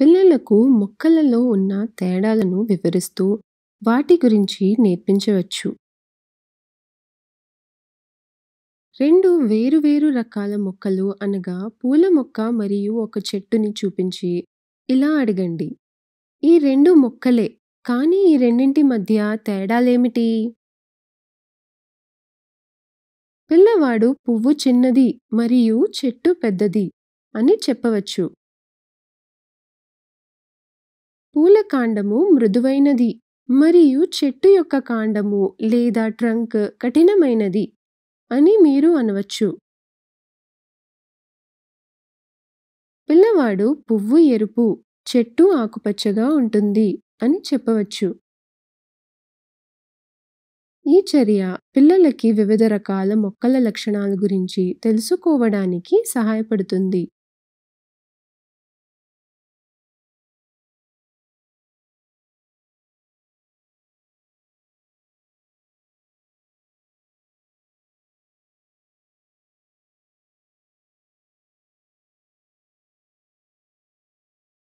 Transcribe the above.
పిల్లలకు మొక్కలలో ఉన్న తేడాలను వివరిస్తూ వాటి గురించి నేర్పించవచ్చు. రెండు వేరు వేరు రకాల మొక్కలు అనగా పూల మొక్క మరియు ఒక చెట్టుని చూపించి ఇలా అడగండి. ఈ రెండు మొక్కలే కానీ ఈ రెండింటి మధ్య తేడాలేమిటి? పిల్లవాడు పువ్వు చిన్నది మరియు చెట్టు పెద్దది అని చెప్పవచ్చు. పూల కాండము మృదువైనది మరియు చెట్టు యొక్క కాండము లేదా ట్రంక్ కఠినమైనది అని మీరు అనవచ్చు పిల్లవాడు పువ్వు ఎరుపు చెట్టు ఆకుపచ్చగా ఉంటుంది అని చెప్పవచ్చు ఈ చర్య పిల్లలకి వివిధ రకాల మొక్కల లక్షణాల గురించి తెలుసుకోవడానికి సహాయపడుతుంది